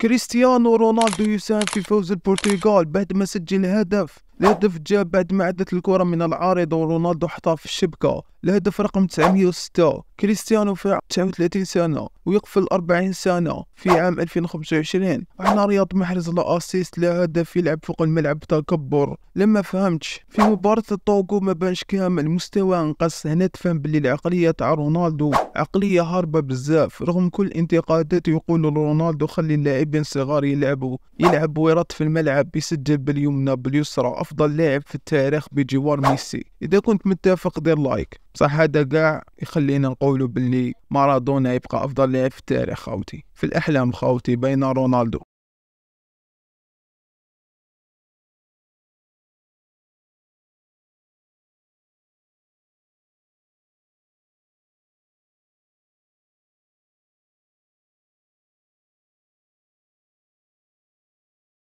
كريستيانو رونالدو يساهم في فوز البرتغال بعد ما سجل هدف الهدف جاء بعد ما عدت الكرة من العارض ورونالدو حطها في الشبكة الهدف رقم 906 كريستيانو في 39 سنة ويقفل 40 سنة في عام 2025 احنا رياض محرز لا اسيست لا هدف يلعب فوق الملعب تكبر لما فهمتش في مباراة الطوغو ما بانش كامل مستوى انقص هنا تفهم بلي العقلية تاع رونالدو عقلية هاربة بزاف رغم كل انتقادات يقول رونالدو خلي اللاعبين الصغار يلعبوا يلعب ويرط في الملعب يسجل باليمنى باليسرى افضل لاعب في التاريخ بجوار ميسي اذا كنت متفق دير لايك صح هذا كاع يخلينا نقولوا باللي مارادونا يبقى افضل لاعب في التاريخ خاوتي في الاحلام خاوتي بين رونالدو